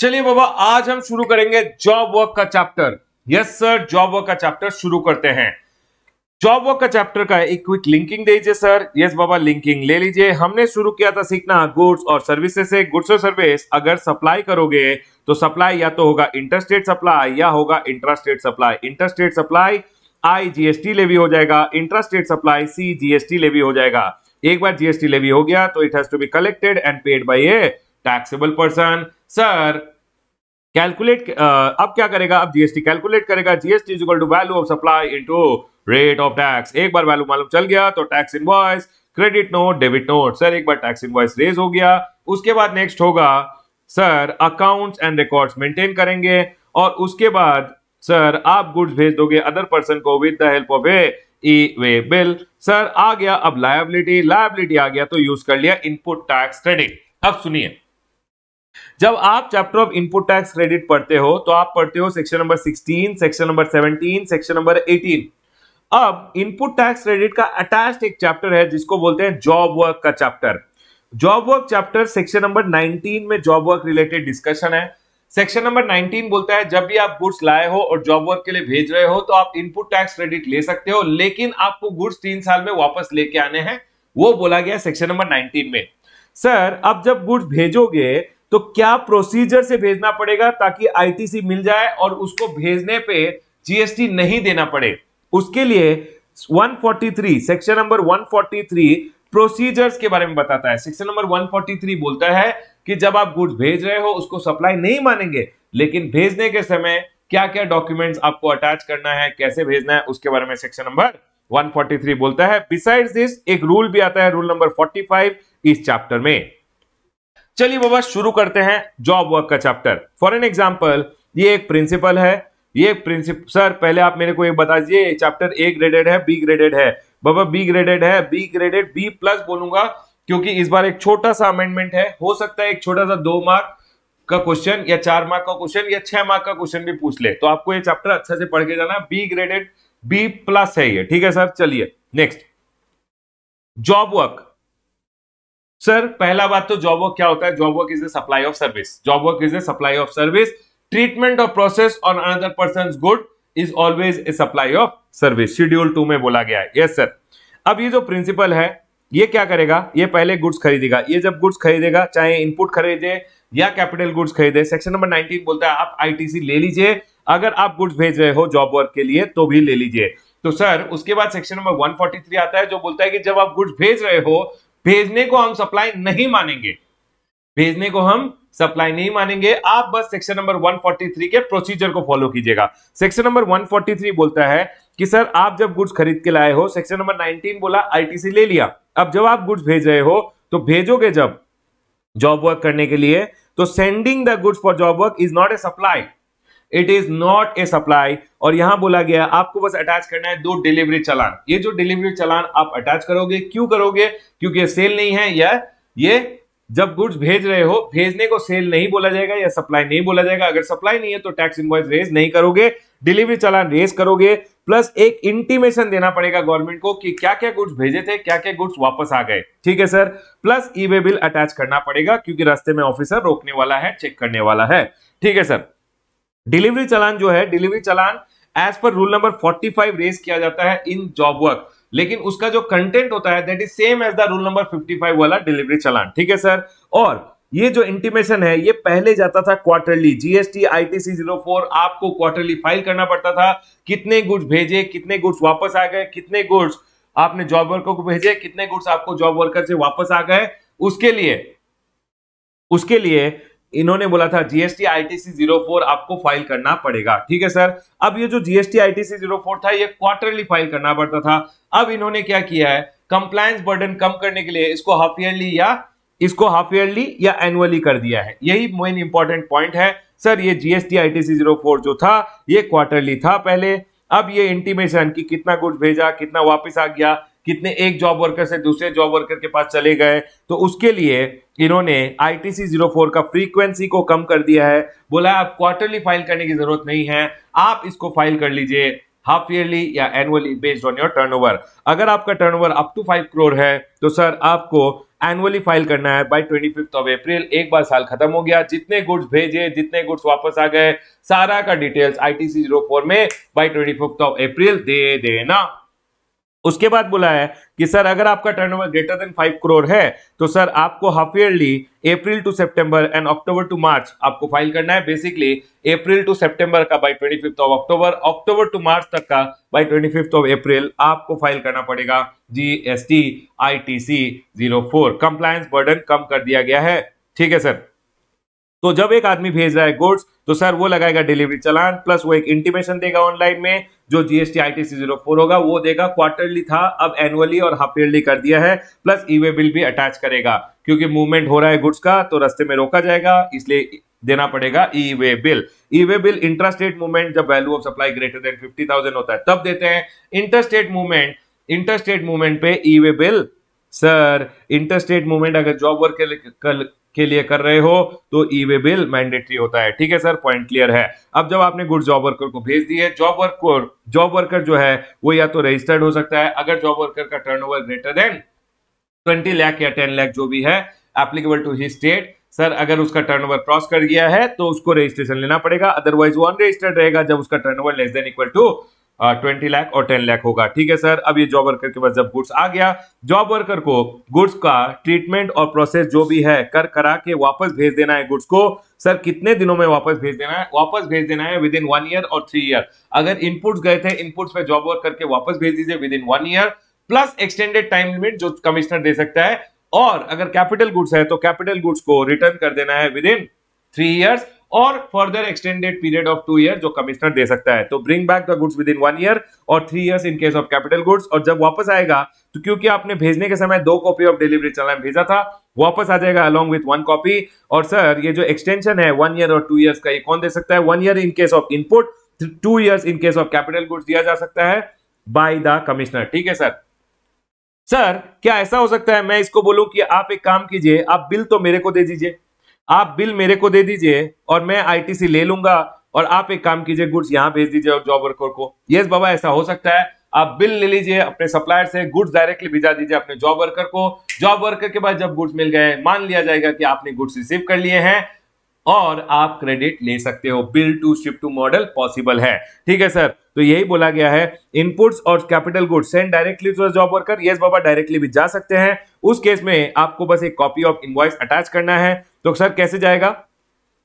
चलिए बाबा आज हम शुरू करेंगे जॉब वर्क का chapter yes sir job work का चैप्टर शुरू करते हैं जॉब वर्क का चैप्टर का एक क्विक लिंकिंग दे दीजिए सर यस बाबा लिंकिंग ले लीजिए हमने शुरू किया था सीखना गुड्स और सर्विसेज से गुड्स और सर्विस अगर सप्लाई करोगे तो सप्लाई या तो होगा इंटरस्टेट सप्लाई या होगा intrastate supply interstate supply I GST levy हो जाएगा intrastate supply C GST levy हो जाएगा एक बार जीएसटी लेवी हो गया तो it has to be collected and paid by a taxable person sir calculate uh, अब क्या करेगा अब जीएसटी कैलकुलेट करेगा GST is equal to value of supply into rate of tax एक बार वैल्यू मालूम चल गया तो tax invoice credit note debit note sir एक बार टैक्स इनवॉइस रेज हो गया उसके बाद नेक्स्ट होगा sir accounts and records maintain करेंगे और उसके बाद सर आप गुड्स भेज दोगे अदर पर्सन को with the help of a e way bill sir आ गया अब लायबिलिटी लायबिलिटी आ गया तो यूज कर लिया इनपुट टैक्स क्रेडिट अब सुनिए जब आप chapter of input tax credit पढ़ते हो तो आप पढ़ते हो section number 16, section number 17, section number 18। अब इनपुट टैक्स क्रेडिट का अटैच एक चैप्टर है जिसको बोलते हैं जॉब वर्क का chapter job work chapter section number 19 में जॉब वर्क रिलेटेड डिस्कशन है सेक्शन नंबर 19 बोलता है जब भी आप गुड्स लाए हो और जॉब वर्क के लिए भेज रहे हो तो आप इनपुट टैक्स क्रेडिट ले सकते हो लेकिन आपको गुड्स तीन साल में वापस लेके आने हैं वो बोला गया सेक्शन नंबर 19 में सर अब जब गुड्स भेजोगे तो क्या प्रोसीजर से भेजना पड़ेगा ताकि आईटीसी मिल जाए और उसको भेजने पे जीएसटी नहीं देना पड़े उसके लिए 143 सेक्शन नंबर 143 प्रोसीजर्स के बारे में बताता है सेक्शन नंबर 143 बोलता है कि जब आप गुड्स भेज रहे हो उसको सप्लाई नहीं मानेंगे लेकिन भेजने के समय क्या क्या डॉक्यूमेंट्स आपको अटैच करना है कैसे भेजना है उसके बारे में सेक्शन नंबर 143 बोलता है बिसाइड्स दिस एक रूल भी आता है रूल नंबर 45 इस चैप्टर में चलिए बाबा शुरू करते हैं जॉब वर्क का चैप्टर फॉर एन एग्जाम्पल ये एक प्रिंसिपल है ये प्रिंसिप सर पहले आप मेरे को ये बता दीजिए चैप्टर ए ग्रेडेड है बी ग्रेडेड है बाबा बी ग्रेडेड है बी ग्रेडेड बी प्लस बोलूंगा क्योंकि इस बार एक छोटा सा अमेंडमेंट है हो सकता है एक छोटा सा दो मार्क का क्वेश्चन या चार मार्क का क्वेश्चन या छह मार्क का क्वेश्चन भी पूछ ले तो आपको ये चैप्टर अच्छा से पढ़ के जाना बी ग्रेडेड बी प्लस है ये ठीक है सर चलिए नेक्स्ट जॉब वर्क सर पहला बात तो जॉब वर्क क्या होता है job work is a supply of service job work is a supply of service treatment of process on another person good is always a supply of service schedule two में बोला गया है yes sir अब ये जो principal है ये क्या करेगा ये पहले गुड्स खरीदेगा ये जब गुड्स खरीदेगा चाहे इनपुट खरीदे या कैपिटल गुड्स खरीदे सेक्शन नंबर 19 बोलता है आप आईटीसी ले लीजिए अगर आप गुड्स भेज रहे हो जॉब वर्क के लिए तो भी ले लीजिए तो सर उसके बाद सेक्शन नंबर 143 आता है जो बोलता है कि जब आप गुड्स भेज रहे हो भेजने को हम सप्लाई नहीं मानेंगे भेजने को हम सप्लाई नहीं मानेंगे आप बस सेक्शन नंबर 143 के प्रोसीजर को फॉलो कीजिएगा सेक्शन नंबर 143 बोलता है कि सर आप जब गुड्स खरीद के लाए हो सेक्शन नंबर 19 बोला आईटीसी ले लिया अब जब आप गुड्स भेज रहे हो तो भेजोगे जब जॉब वर्क करने के लिए तो sending the goods for job work is not a supply it is not a supply और यहां बोला गया आपको बस अटैच करना है दो डिलीवरी चलान ये जो डिलीवरी चलान आप अटैच करोगे क्यों करोगे क्योंकि सेल नहीं है या ये जब गुड्स भेज रहे हो भेजने को सेल नहीं बोला जाएगा या सप्लाई नहीं बोला जाएगा अगर सप्लाई नहीं है तो टैक्स इन्वॉइस रेज नहीं करोगे डिलीवरी चलान रेज करोगे प्लस एक इंटीमेशन देना पड़ेगा गवर्नमेंट को कि क्या क्या गुड्स भेजे थे क्या क्या गुड्स वापस आ गए ठीक है सर प्लस ई वे बिल अटैच करना पड़ेगा क्योंकि रास्ते में ऑफिसर रोकने वाला है चेक करने वाला है ठीक है सर डिलीवरी चलान जो है delivery challan as per rule number 45 raise किया जाता है इन जॉब वर्क लेकिन उसका जो कंटेंट होता है that is same as the rule number 55 वाला डिलीवरी चलान ठीक है सर और ये जो इंटीमेशन है ये पहले जाता था quarterly GST ITC zero four आपको क्वार्टरली फाइल करना पड़ता था कितने गुड्स भेजे कितने गुड्स वापस आ गए कितने गुड्स आपने जॉब वर्कर को भेजे कितने गुड्स आपको जॉब वर्कर से वापस आ गए उसके लिए उसके लिए इन्होंने बोला था जीएसटी आईटीसी जीरो फोर आपको फाइल करना पड़ेगा ठीक है सर अब ये जो जीएसटी आईटीसी जीरो फोर था ये क्वार्टरली फाइल करना पड़ता था अब इन्होंने क्या किया है कंप्लायंस बर्डन कम करने के लिए इसको हाफ ईयरली या इसको हाफ ईयरली या एनुअली कर दिया है यही मेन इंपॉर्टेंट पॉइंट है सर ये जीएसटी आईटीसी जीरो फोर जो था ये क्वार्टरली था पहले अब ये इंटीमेशन की कितना गुड्स भेजा कितना वापस आ गया कितने एक जॉब वर्कर से दूसरे जॉब वर्कर के पास चले गए तो उसके लिए इन्होंने आई जीरो फोर का फ्रीक्वेंसी को कम कर दिया है बोला आप क्वार्टरली फाइल करने की जरूरत नहीं है आप इसको फाइल कर लीजिए हाफ ईयरली या annually based on your over अगर आपका turn over up to five crore है तो सर आपको एनुअली फाइल करना है by twenty fifth of April एक बार साल खत्म हो गया जितने गुड्स भेजे जितने गुड्स वापस आ गए सारा का details I T C zero four में by twenty fifth of April दे देना उसके बाद बोला है कि सर अगर आपका turnover greater than five crore है तो सर आपको half yearly April to September and October to March आपको फाइल करना है बेसिकली अप्रैल टू सितंबर का by twenty fifth of October October to March तक का by twenty fifth of April आपको फाइल करना पड़ेगा G S T I T C zero four compliance burden कम कर दिया गया है ठीक है सर तो जब एक आदमी भेज रहा है गुड्स तो सर वो लगाएगा डिलीवरी चलान प्लस वो एक इंटीमेशन देगा ऑनलाइन में जो GST I T zero four होगा वो देगा क्वार्टरली था अब एनुअली और हाफ ईयरली कर दिया है प्लस ई वे बिल भी अटैच करेगा क्योंकि मूवमेंट हो रहा है गुड्स का तो रास्ते में रोका जाएगा इसलिए देना पड़ेगा E way bill E way bill interstate movement जब value of supply greater than fifty thousand होता है तब देते हैं इंटरस्टेट मूवमेंट इंटरस्टेट मूवमेंट पे E way bill sir interstate movement अगर जॉब वर्क के लिए कर रहे हो तो ई वे बिल मैंडेटरी होता है ठीक है सर पॉइंट क्लियर है अब जब आपने गुड जॉब वर्कर को भेज दिए जॉब वर्कर जॉब वर्कर जो है वो या तो रजिस्टर्ड हो सकता है अगर जॉब वर्कर का turnover greater than twenty lakh या टेन लैख जो भी है एप्लीकेबल टू ही स्टेट सर अगर उसका टर्नओवर क्रॉस कर गया है तो उसको रजिस्ट्रेशन लेना पड़ेगा अदरवाइज वो अनरजिस्टर्ड रहेगा जब उसका turnover less than equal to twenty lakh और टेन लाख होगा ठीक है सर अब ये जॉब वर्कर के पास जब गुड्स आ गया जॉब वर्कर को गुड्स का ट्रीटमेंट और प्रोसेस जो भी है कर करा के वापस भेज देना है गुड्स को सर कितने दिनों में वापस भेज देना है वापस भेज देना है विद इन वन ईयर और थ्री ईयर अगर इनपुट्स गए थे इनपुट्स पे जॉब वर्क करके वापस भेज दीजिए within one year plus extended time limit जो कमिश्नर दे सकता है और अगर कैपिटल गुड्स है तो कैपिटल गुड्स को रिटर्न कर देना है विद इन थ्री ईयर्स और further extended period of two year जो कमिश्नर दे सकता है तो bring back the goods within one year और three years in case of capital goods और जब वापस आएगा तो क्योंकि आपने भेजने के समय दो कॉपी ऑफ डिलीवरी चलना भेजा था वापस आ जाएगा अलॉन्ग विथ वन कॉपी और सर ये जो एक्सटेंशन है वन ईयर और टू ईयर्स का ये कौन दे सकता है one year in case of input two years in case of capital goods दिया जा सकता है बाय द कमिश्नर ठीक है सर सर क्या ऐसा हो सकता है मैं इसको बोलूं कि आप एक काम कीजिए आप बिल तो मेरे को दे दीजिए आप बिल मेरे को दे दीजिए और मैं आईटीसी ले लूंगा और आप एक काम कीजिए गुड्स यहाँ भेज दीजिए और जॉब वर्कर को यस बाबा ऐसा हो सकता है आप बिल ले लीजिए अपने सप्लायर से गुड्स डायरेक्टली भेजा दीजिए अपने जॉब वर्कर को जॉब वर्कर के बाद जब गुड्स मिल गए मान लिया जाएगा कि आपने गुड्स रिसीव कर लिए हैं और आप क्रेडिट ले सकते हो bill to ship to model possible है ठीक है सर तो यही बोला गया है इनपुट्स और capital goods send directly to job worker yes बाबा डायरेक्टली भी जा सकते हैं उस केस में आपको बस एक कॉपी ऑफ इनवॉइस अटैच करना है तो सर कैसे जाएगा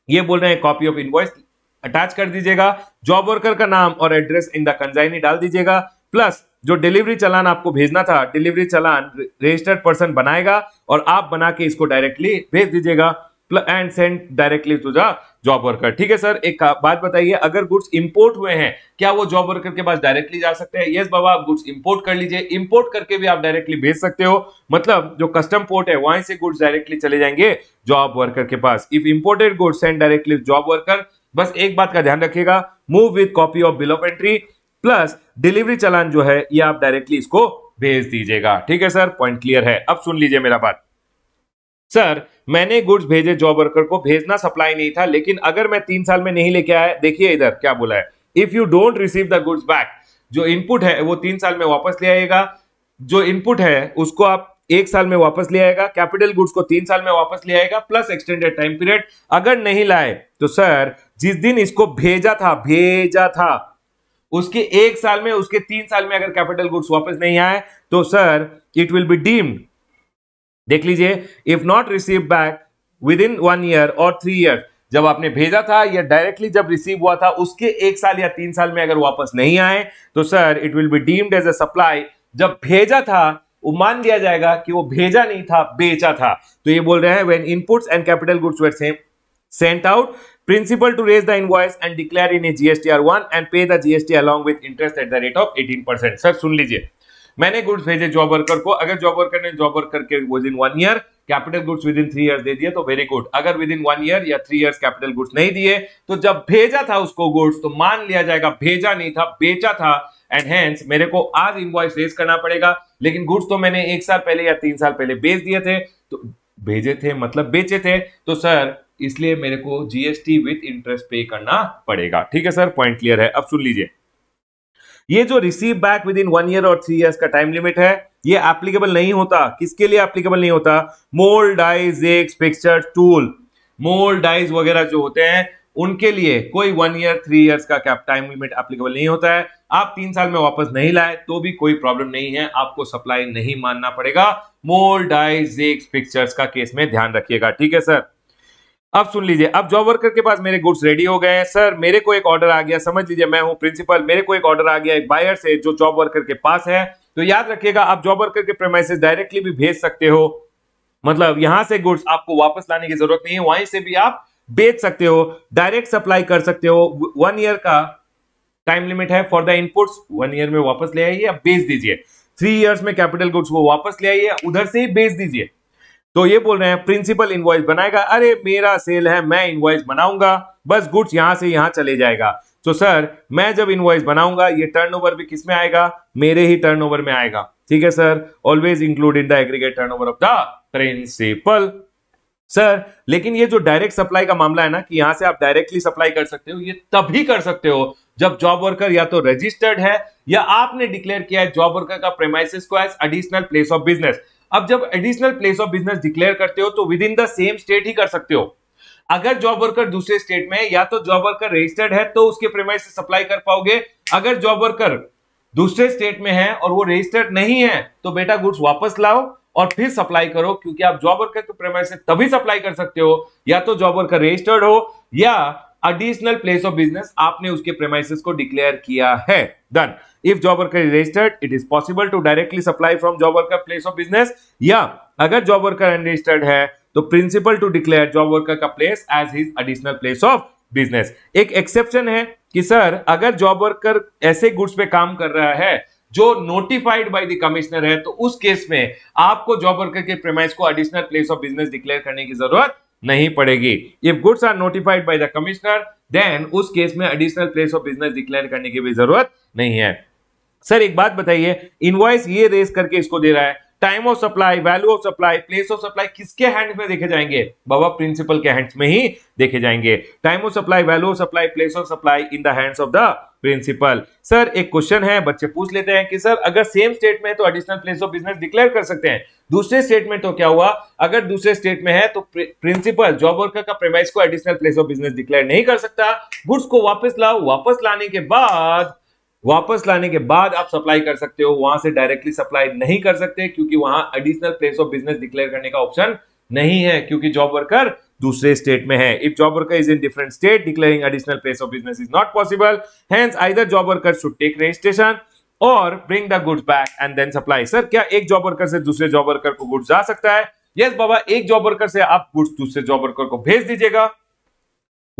ये बोल रहे हैं कॉपी ऑफ इनवॉइस अटैच कर दीजिएगा जॉब वर्कर का नाम और एड्रेस इन द कंजाइनी डाल दीजिएगा प्लस जो डिलीवरी चलान आपको भेजना था डिलीवरी चलान रजिस्टर्ड पर्सन बनाएगा और आप बना के इसको डायरेक्टली भेज दीजिएगा and send directly to the job worker ठीक है सर एक बात बताइए अगर गुड्स इंपोर्ट हुए हैं क्या वो जॉब वर्कर के पास डायरेक्टली जा सकते हैं यस बाबा आप गुड्स इंपोर्ट कर लीजिए इंपोर्ट करके भी आप डायरेक्टली भेज सकते हो मतलब जो कस्टम पोर्ट है वहां से गुड्स डायरेक्टली चले जाएंगे जॉब वर्कर के पास if imported goods send directly job worker बस एक बात का ध्यान रखिएगा move with copy of bill of entry plus delivery challan जो है ये आप डायरेक्टली इसको भेज दीजिएगा ठीक है सर पॉइंट क्लियर है अब सुन लीजिए मेरा बात सर मैंने गुड्स भेजे जॉब वर्कर को भेजना सप्लाई नहीं था लेकिन अगर मैं तीन साल में नहीं लेके आया देखिए इधर क्या बोला है if you don't receive the goods back जो इनपुट है वो तीन साल में वापस ले आएगा जो इनपुट है उसको आप एक साल में वापस ले आएगा कैपिटल गुड्स को तीन साल में वापस ले आएगा प्लस एक्सटेंडेड टाइम पीरियड अगर नहीं लाए तो सर जिस दिन इसको भेजा था भेजा था उसके एक साल में उसके तीन साल में अगर कैपिटल गुड्स वापस नहीं आए तो sir it will be deemed देख लीजिए if not receive back within one year और थ्री ईयर जब आपने भेजा था या डायरेक्टली जब रिसीव हुआ था उसके एक साल या तीन साल में अगर वापस नहीं आए तो sir it will be deemed as a supply जब भेजा था वो मान लिया जाएगा कि वो भेजा नहीं था बेचा था तो ये बोल रहे हैं when inputs and capital goods were same sent out principal sent out principal to and declare in a GST R one and pay the GST along with interest at the rate of eighteen percent sir सुन लीजिए मैंने goods भेजे job worker को अगर job worker ने job worker के within one year capital goods within three year दे दिए तो वेरी गुड अगर विद इन वन ईयर या थ्री ईयर कैपिटल गुड्स नहीं दिए तो जब भेजा था उसको गुड्स तो मान लिया जाएगा भेजा नहीं था बेचा था एंड हैंस मेरे को आज इन्वॉइस रेज करना पड़ेगा लेकिन गुड्स तो मैंने एक साल पहले या तीन साल पहले बेच दिए थे तो भेजे थे मतलब बेचे थे तो सर इसलिए मेरे को जीएसटी विथ इंटरेस्ट पे करना पड़ेगा ठीक है सर पॉइंट क्लियर है अब सुन लीजिए ये जो receive back within one year और थ्री ईयर्स का टाइम लिमिट है ये एप्लीकेबल नहीं होता किसके लिए एप्लीकेबल नहीं होता mould dies ex picture tool mould dies वगैरह जो होते हैं उनके लिए कोई वन ईयर थ्री ईयर्स का कैप टाइम लिमिट एप्लीकेबल नहीं होता है आप तीन साल में वापस नहीं लाए तो भी कोई प्रॉब्लम नहीं है आपको सप्लाई नहीं मानना पड़ेगा मोल डाइज एक्स पिक्चर्स का केस में ध्यान रखिएगा ठीक है सर अब सुन लीजिए अब जॉब वर्कर के पास मेरे गुड्स रेडी हो गए हैं सर मेरे को एक ऑर्डर आ गया समझ लीजिए मैं हूं प्रिंसिपल मेरे को एक ऑर्डर आ गया एक बायर से जो जॉब वर्कर के पास है तो याद रखिएगा आप जॉब वर्कर के प्रेमाइसेस डायरेक्टली भी भेज सकते हो मतलब यहां से गुड्स आपको वापस लाने की जरूरत नहीं है वहीं से भी आप बेच सकते हो डायरेक्ट सप्लाई कर सकते हो वन ईयर का टाइम लिमिट है for the inputs one year में वापस ले आइए आप बेच दीजिए थ्री ईयर्स में कैपिटल गुड्स को वापस ले आइए उधर से ही बेच दीजिए तो ये बोल रहे हैं प्रिंसिपल इन्वॉइस बनाएगा अरे मेरा सेल है मैं इन्वॉइस बनाऊंगा बस गुड्स यहां से यहां चले जाएगा तो सर मैं जब इन्वॉइस बनाऊंगा ये टर्नओवर भी किस में आएगा मेरे ही टर्नओवर में आएगा ठीक है sir always include in the aggregate turn of the principal sir लेकिन ये जो डायरेक्ट सप्लाई का मामला है ना कि यहां से आप डायरेक्टली सप्लाई कर सकते हो ये तभी कर सकते हो जब जॉब वर्कर या तो रजिस्टर्ड है या आपने डिक्लेयर किया है जॉब वर्कर का प्रेमाइसिस को as additional place of business अब जब additional place of business declare करते हो तो within the same state ही कर सकते हो अगर जॉब वर्कर दूसरे स्टेट में या तो जॉब वर्कर रजिस्टर्ड है तो उसके प्रेमाइज से सप्लाई कर पाओगे अगर जॉब वर्कर दूसरे स्टेट में है और वो रजिस्टर्ड नहीं है तो बेटा गुड्स वापस लाओ और फिर सप्लाई करो क्योंकि आप जॉब वर्कर के प्रेमाइज से तभी सप्लाई कर सकते हो या तो जॉब वर्कर रजिस्टर्ड हो या एडिशनल प्लेस ऑफ बिजनेस आपने उसके प्रेमाइसिस को डिक्लेयर किया है done if job worker is registered it is possible to directly supply from job worker place of business या अगर जॉब वर्कर अनरजिस्टर्ड है तो principal to declare job worker का place as his additional place of business एक exception है कि sir अगर job worker ऐसे गुड्स पे काम कर रहा है जो नोटिफाइड बाय द कमिश्नर है तो उस केस में आपको जॉब वर्कर के प्रेमाइस को additional place of business declare करने की जरूरत नहीं पड़ेगी if goods are notified by the commissioner then उस केस में additional place of business declare करने की भी जरूरत नहीं है सर एक बात बताइए इनवॉइस ये रेस करके इसको दे रहा है time of supply value of supply place of supply किसके हैंड में देखे जाएंगे बाबा प्रिंसिपल के हैंड्स में ही देखे जाएंगे time of supply value of supply place of supply in the hands of the principal sir एक क्वेश्चन है बच्चे पूछ लेते हैं कि सर अगर सेम स्टेट में है तो additional place of business declare कर सकते हैं दूसरे स्टेट में तो क्या हुआ अगर दूसरे स्टेट में है तो प्रिंसिपल जॉब वर्कर का प्रेमाइस को additional place of business declare नहीं कर सकता गुड्स को वापस लाओ वापस लाने के बाद वापस लाने के बाद आप सप्लाई कर सकते हो वहां से डायरेक्टली सप्लाई नहीं कर सकते क्योंकि वहां additional place of business declare करने का ऑप्शन नहीं है क्योंकि जॉब वर्कर दूसरे स्टेट में है if job worker is in different state declaring additional place of business is not possible hence either job worker should take registration और bring the goods back and then supply sir क्या एक job worker से दूसरे job worker को goods जा सकता है yes yes, बाबा एक जॉब वर्कर से आप गुड्स दूसरे जॉब वर्कर को भेज दीजिएगा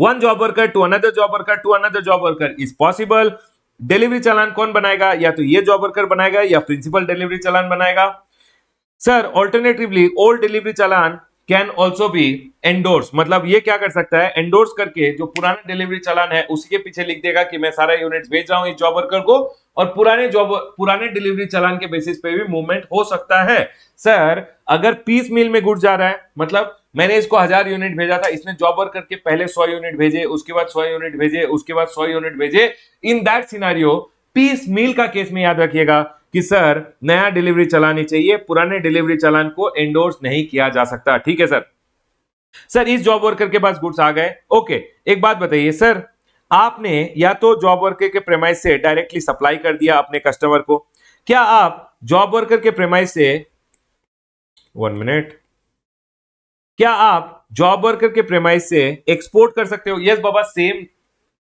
one job worker to another job worker to another job worker is possible delivery challan कौन बनाएगा या तो ये जॉब वर्कर बनाएगा या प्रिंसिपल डिलीवरी चालान बनाएगा sir alternatively old delivery challan can also भी एंडोर्स मतलब ये क्या कर सकता है एंडोर्स करके जो पुराना डिलीवरी चालान है उसी के पीछे लिख देगा कि मैं सारा यूनिट भेज रहा हूं इस जॉब वर्कर को और पुराने जॉब पुराने डिलीवरी चालान के बेसिस पे भी मूवमेंट हो सकता है सर अगर पीस मील में गुड जा रहा है मतलब मैंने इसको हजार यूनिट भेजा था इसने जॉब वर्कर के पहले सौ यूनिट भेजे उसके बाद सौ यूनिट भेजे उसके बाद सौ यूनिट भेजे in that scenario piecemeal का केस में याद रखिएगा कि सर नया डिलीवरी चलानी चाहिए पुराने डिलीवरी चलान को एंडोर्स नहीं किया जा सकता ठीक है सर सर इस जॉब वर्कर के पास गुड्स आ गए ओके एक बात बताइए सर आपने या तो जॉब वर्कर के प्रेमाइस से डायरेक्टली सप्लाई कर दिया अपने कस्टमर को क्या आप जॉब वर्कर के प्रेमाइस से वन मिनट क्या आप जॉब वर्कर के प्रेमाइस से एक्सपोर्ट कर सकते हो यस बाबा सेम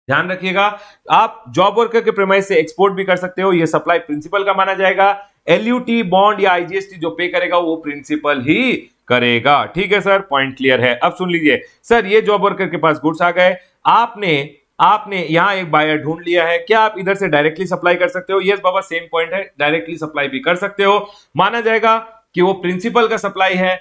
ध्यान रखिएगा आप जॉब वर्कर के प्रेमाइस से एक्सपोर्ट भी कर सकते हो यह सप्लाई प्रिंसिपल का माना जाएगा एलयूटी बॉन्ड या आईजीएसटी जो पे करेगा वो प्रिंसिपल ही करेगा ठीक है सर पॉइंट क्लियर है अब सुन लीजिए सर ये जॉब वर्कर के पास गुड्स आ गए आपने आपने यहाँ एक बायर ढूंढ लिया है क्या आप इधर से डायरेक्टली सप्लाई कर सकते हो यस बाबा सेम पॉइंट है डायरेक्टली सप्लाई भी कर सकते हो माना जाएगा कि वो प्रिंसिपल का सप्लाई है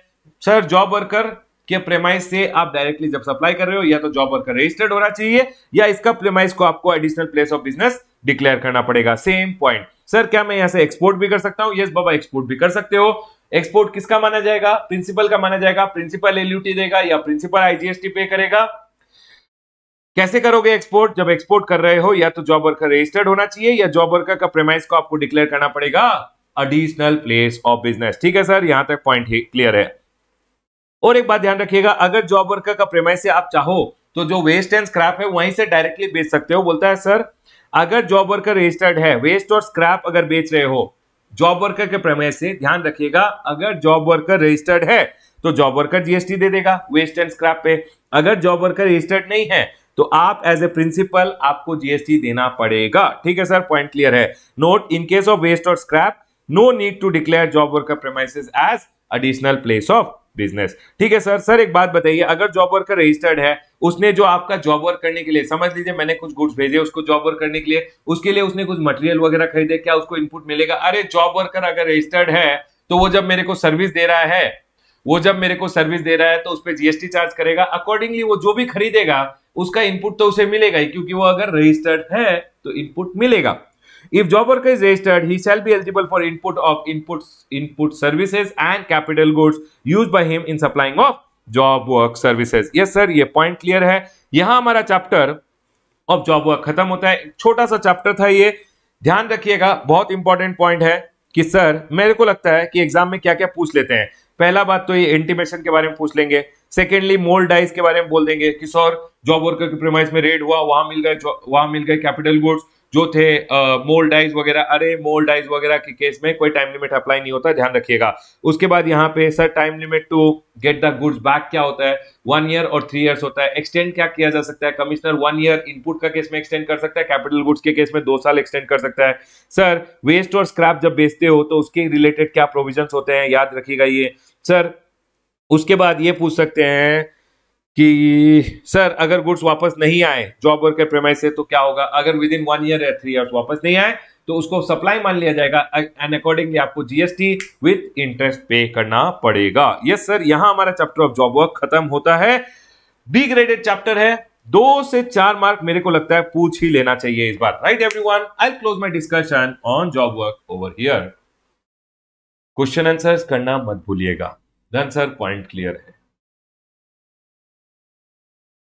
सर जॉब वर्कर के प्रेमाइज से आप डायरेक्टली जब सप्लाई कर रहे हो या तो जॉब वर्कर रजिस्टर्ड होना चाहिए या इसका प्रेमाइज को आपको additional place of business declare करना पड़ेगा सेम पॉइंट सर क्या मैं यहां से एक्सपोर्ट भी कर सकता हूं यस बाबा एक्सपोर्ट भी कर सकते हो एक्सपोर्ट किसका माना जाएगा प्रिंसिपल का माना जाएगा प्रिंसिपल एलयूटी देगा या प्रिंसिपल आईजीएसटी पे करेगा कैसे करोगे एक्सपोर्ट जब एक्सपोर्ट कर रहे हो या तो जॉब वर्कर रजिस्टर्ड होना चाहिए या जॉब वर्कर का प्रेमाइज को आपको डिक्लेयर करना पड़ेगा अडिशनल प्लेस ऑफ बिजनेस ठीक है सर यहां तक पॉइंट क्लियर है और एक बात ध्यान रखिएगा अगर जॉब वर्कर का प्रेमाइस से आप चाहो तो जो वेस्ट एंड स्क्रैप है वहीं से डायरेक्टली बेच सकते हो बोलता है सर अगर जॉब वर्कर रजिस्टर्ड है वेस्ट और स्क्रैप अगर बेच रहे हो जॉब वर्कर के प्रमेय से ध्यान रखिएगा अगर जॉब वर्कर रजिस्टर्ड है तो जॉब वर्कर जीएसटी दे देगा वेस्ट एंड स्क्रैप पे अगर जॉब वर्कर रजिस्टर्ड नहीं है तो आप एज ए प्रिंसिपल आपको जीएसटी देना पड़ेगा ठीक है सर पॉइंट क्लियर है नोट इनकेस ऑफ वेस्ट और scrap no need to declare job worker premises as additional place of business ठीक है सर सर एक बात बताइए अगर जॉब वर्कर रजिस्टर्ड है उसने जो आपका जॉब वर्क करने के लिए समझ लीजिए मैंने कुछ गुड्स भेजे उसको जॉब वर्क करने के लिए उसके लिए उसने कुछ मटेरियल वगैरह खरीदे क्या उसको इनपुट मिलेगा अरे जॉब वर्कर अगर रजिस्टर्ड है तो वो जब मेरे को सर्विस दे रहा है वो जब मेरे को सर्विस दे रहा है तो उस पर जीएसटी चार्ज करेगा अकॉर्डिंगली वो जो भी खरीदेगा उसका इनपुट तो उसे मिलेगा ही क्योंकि वो अगर रजिस्टर्ड है तो इनपुट मिलेगा If job worker is registered, he shall be eligible for input of inputs, input services and capital goods used by him in supplying of job work services. Yes sir, ye point clear hai yahan hamara chapter of job work खत्म होता है. chhota sa chapter tha ye dhyan rakhiyega bahut important point hai कि sir मेरे को लगता है कि exam में क्या क्या पूछ लेते हैं पहला बात तो ये इंटीमेशन के बारे में पूछ लेंगे सेकेंडली मोल डाइस के बारे में बोल देंगे कि सर जॉब वर्कर के प्रेमाइस में रेड हुआ वहां मिल गए वहां मिल गए कैपिटल गुड्स जो थे मोल्डाइज वगैरह अरे मोल्डाइज वगैरह के केस में कोई टाइम लिमिट अप्लाई नहीं होता ध्यान रखिएगा उसके बाद यहाँ पे sir time limit to get the goods back क्या होता है वन ईयर और थ्री ईयर्स होता है एक्सटेंड क्या किया जा सकता है कमिश्नर वन ईयर इनपुट का केस में एक्सटेंड कर सकता है कैपिटल गुड्स के केस में दो साल एक्सटेंड कर सकता है सर वेस्ट और स्क्रैप जब बेचते हो तो उसके रिलेटेड क्या प्रोविजन होते हैं याद रखिएगा ये सर उसके बाद ये पूछ सकते हैं कि सर अगर गुड्स वापस नहीं आए जॉब वर्कर प्रेमाइस से तो क्या होगा अगर विद इन वन ईयर या थ्री ईयर वापस नहीं आए तो उसको सप्लाई मान लिया जाएगा एंड अकॉर्डिंगली आपको जीएसटी विथ इंटरेस्ट पे करना पड़ेगा यस सर यहां हमारा चैप्टर ऑफ जॉब वर्क खत्म होता है डी ग्रेडेड चैप्टर है दो से चार मार्क मेरे को लगता है पूछ ही लेना चाहिए इस बार right every one I close my discussion on job work over here question answer करना मत भूलिएगा धन सर पॉइंट क्लियर है